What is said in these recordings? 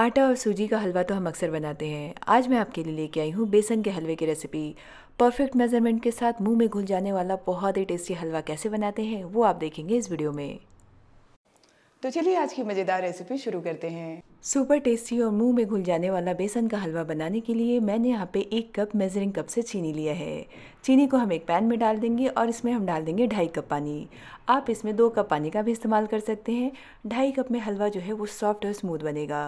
आटा और सूजी का हलवा तो हम अक्सर बनाते हैं आज मैं आपके लिए लेके आई हूँ बेसन के हलवे की रेसिपी परफेक्ट मेज़रमेंट के साथ मुंह में घुल जाने वाला बहुत ही टेस्टी हलवा कैसे बनाते हैं वो आप देखेंगे इस वीडियो में तो चलिए आज की मज़ेदार रेसिपी शुरू करते हैं सुपर टेस्टी और मुंह में घुल जाने वाला बेसन का हलवा बनाने के लिए मैंने यहाँ पे एक कप मेजरिंग कप से चीनी लिया है चीनी को हम एक पैन में डाल देंगे और इसमें हम डाल देंगे ढाई कप पानी आप इसमें दो कप पानी का भी इस्तेमाल कर सकते हैं ढाई कप में हलवा जो है वो सॉफ्ट और स्मूथ बनेगा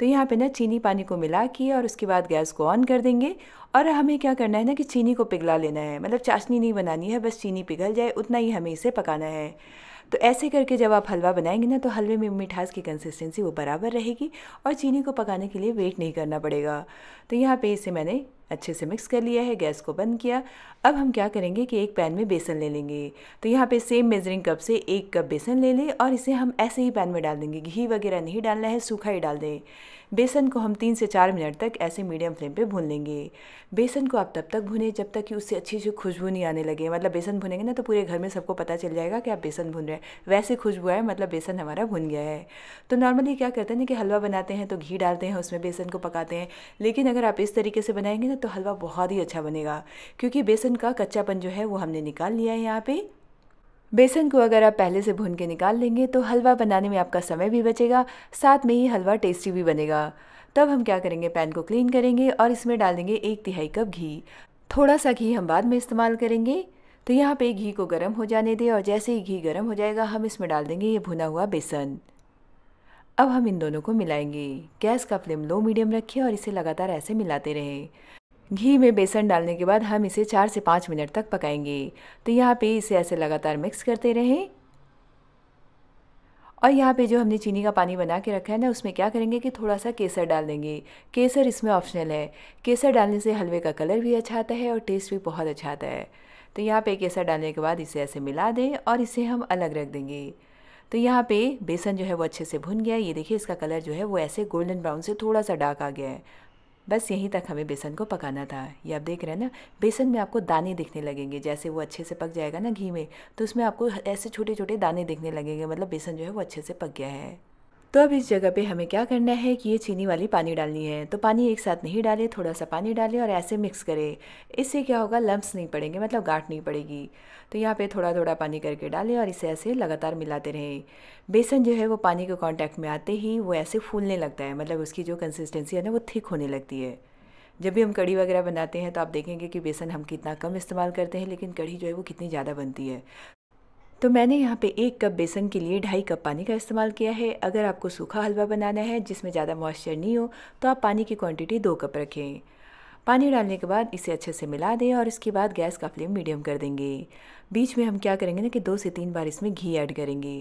तो यहाँ पे ना चीनी पानी को मिला के और उसके बाद गैस को ऑन कर देंगे और हमें क्या करना है ना कि चीनी को पिघला लेना है मतलब चाशनी नहीं बनानी है बस चीनी पिघल जाए उतना ही हमें इसे पकाना है तो ऐसे करके जब आप हलवा बनाएंगे ना तो हलवे में मिठास की कंसिस्टेंसी वो बराबर रहेगी और चीनी को पकाने के लिए वेट नहीं करना पड़ेगा तो यहाँ पे इसे मैंने अच्छे से मिक्स कर लिया है गैस को बंद किया अब हम क्या करेंगे कि एक पैन में बेसन ले लेंगे तो यहाँ पे सेम मेजरिंग कप से एक कप बेसन ले लें और इसे हम ऐसे ही पैन में डाल देंगे घी वगैरह नहीं डालना है सूखा ही डाल दें बेसन को हम तीन से चार मिनट तक ऐसे मीडियम फ्लेम पे भून लेंगे बेसन को आप तब तक भुने जब तक कि उससे अच्छी अच्छी खुशबू नहीं आने लगे मतलब बेसन भुनेंगे ना तो पूरे घर में सबको पता चल जाएगा कि आप बेसन भून रहे हैं वैसे खुशबू आए मतलब बेसन हमारा भुन गया है तो नॉर्मली क्या करते हैं ना कि हलवा बनाते हैं तो घी डालते हैं उसमें बेसन को पकाते हैं लेकिन अगर आप इस तरीके से बनाएंगे ना तो हलवा बहुत ही अच्छा बनेगा क्योंकि बेसन का कच्चापन जो है वो हमने निकाल लिया है यहाँ पर बेसन को अगर आप पहले से भून के निकाल लेंगे तो हलवा बनाने में आपका समय भी बचेगा साथ में ही हलवा टेस्टी भी बनेगा तब हम क्या करेंगे पैन को क्लीन करेंगे और इसमें डाल देंगे एक तिहाई कप घी थोड़ा सा घी हम बाद में इस्तेमाल करेंगे तो यहाँ पे घी को गर्म हो जाने दें और जैसे ही घी गर्म हो जाएगा हम इसमें डाल देंगे ये भुना हुआ बेसन अब हम इन दोनों को मिलाएंगे गैस का फ्लेम लो मीडियम रखें और इसे लगातार ऐसे मिलाते रहें घी में बेसन डालने के बाद हम इसे चार से पाँच मिनट तक पकाएंगे तो यहाँ पे इसे ऐसे लगातार मिक्स करते रहें और यहाँ पे जो हमने चीनी का पानी बना के रखा है ना उसमें क्या करेंगे कि थोड़ा सा केसर डाल देंगे केसर इसमें ऑप्शनल है केसर डालने से हलवे का कलर भी अच्छा आता है और टेस्ट भी बहुत अच्छा आता है तो यहाँ पे केसर डालने के बाद इसे ऐसे मिला दें और इसे हम अलग रख देंगे तो यहाँ पे बेसन जो है वो अच्छे से भुन गया है ये देखिए इसका कलर जो है वो ऐसे गोल्डन ब्राउन से थोड़ा सा डार्क आ गया है बस यहीं तक हमें बेसन को पकाना था ये आप देख रहे हैं ना बेसन में आपको दाने दिखने लगेंगे जैसे वो अच्छे से पक जाएगा ना घी में तो उसमें आपको ऐसे छोटे छोटे दाने दिखने लगेंगे मतलब बेसन जो है वो अच्छे से पक गया है तो अब इस जगह पे हमें क्या करना है कि ये चीनी वाली पानी डालनी है तो पानी एक साथ नहीं डालें थोड़ा सा पानी डालें और ऐसे मिक्स करें इससे क्या होगा लम्ब्स नहीं पड़ेंगे मतलब गांठ नहीं पड़ेगी तो यहाँ पे थोड़ा थोड़ा पानी करके डालें और इसे ऐसे लगातार मिलाते रहें बेसन जो है वो पानी के कॉन्टैक्ट में आते ही वो ऐसे फूलने लगता है मतलब उसकी जो कंसिस्टेंसी है ना वो थिक होने लगती है जब भी हम कड़ी वगैरह बनाते हैं तो आप देखेंगे कि बेसन हम कितना कम इस्तेमाल करते हैं लेकिन कढ़ी जो है वो कितनी ज़्यादा बनती है तो मैंने यहाँ पे एक कप बेसन के लिए ढाई कप पानी का इस्तेमाल किया है अगर आपको सूखा हलवा बनाना है जिसमें ज़्यादा मॉइस्चर नहीं हो तो आप पानी की क्वांटिटी दो कप रखें पानी डालने के बाद इसे अच्छे से मिला दें और इसके बाद गैस का फ्लेम मीडियम कर देंगे बीच में हम क्या करेंगे ना कि दो से तीन बार इसमें घी ऐड करेंगे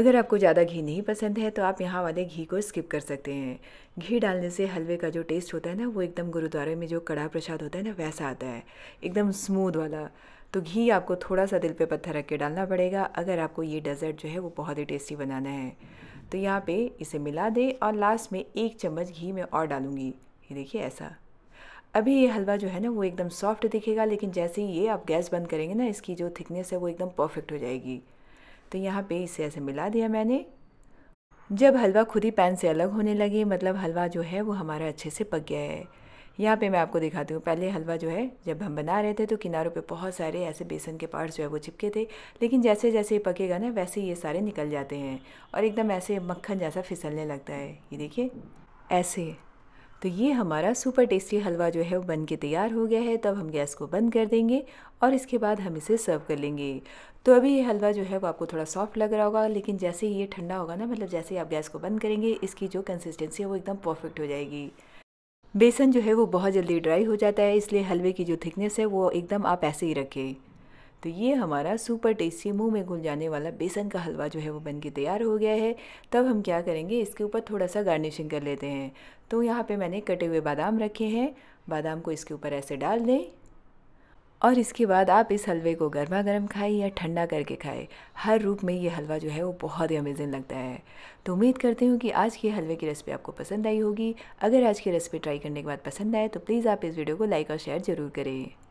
अगर आपको ज़्यादा घी नहीं पसंद है तो आप यहाँ वाले घी को स्किप कर सकते हैं घी डालने से हलवे का जो टेस्ट होता है ना वो एकदम गुरुद्वारे में जो कड़ा प्रसाद होता है ना वैसा आता है एकदम स्मूद वाला तो घी आपको थोड़ा सा दिल पे पत्थर रख के डालना पड़ेगा अगर आपको ये डेज़र्ट जो है वो बहुत ही टेस्टी बनाना है तो यहाँ पे इसे मिला दें और लास्ट में एक चम्मच घी में और डालूँगी ये देखिए ऐसा अभी ये हलवा जो है ना वो एकदम सॉफ्ट दिखेगा लेकिन जैसे ही ये आप गैस बंद करेंगे ना इसकी जो थिकनेस है वो एकदम परफेक्ट हो जाएगी तो यहाँ पे इसे ऐसे मिला दिया मैंने जब हलवा खुद ही पैन से अलग होने लगे मतलब हलवा जो है वो हमारा अच्छे से पक गया है यहाँ पे मैं आपको दिखाती हूँ पहले हलवा जो है जब हम बना रहे थे तो किनारों पे बहुत सारे ऐसे बेसन के पार्ट्स जो है वो चिपके थे लेकिन जैसे जैसे ये पकेगा ना वैसे ये सारे निकल जाते हैं और एकदम ऐसे मक्खन जैसा फिसलने लगता है ये देखिए ऐसे तो ये हमारा सुपर टेस्टी हलवा जो है वो बन के तैयार हो गया है तब हम गैस को बंद कर देंगे और इसके बाद हम इसे सर्व कर लेंगे तो अभी ये हलवा जो है वो आपको थोड़ा सॉफ्ट लग रहा होगा लेकिन जैसे ही ये ठंडा होगा ना मतलब जैसे ही आप गैस को बंद करेंगे इसकी जो कंसिस्टेंसी है वो एकदम परफेक्ट हो जाएगी बेसन जो है वो बहुत जल्दी ड्राई हो जाता है इसलिए हलवे की जो थिकनेस है वो एकदम आप ऐसे ही रखें तो ये हमारा सुपर टेस्टी मुंह में घुल जाने वाला बेसन का हलवा जो है वो बन के तैयार हो गया है तब हम क्या करेंगे इसके ऊपर थोड़ा सा गार्निशिंग कर लेते हैं तो यहाँ पे मैंने कटे हुए बादाम रखे हैं बादाम को इसके ऊपर ऐसे डाल दें और इसके बाद आप इस हलवे को गर्मा गर्म खाएं या ठंडा करके खाएं हर रूप में ये हलवा जो है वो बहुत ही अमेजिंग लगता है तो उम्मीद करती हूँ कि आज के हलवे की रेसिपी आपको पसंद आई होगी अगर आज की रेसिपी ट्राई करने के बाद पसंद आए तो प्लीज़ आप इस वीडियो को लाइक और शेयर ज़रूर करें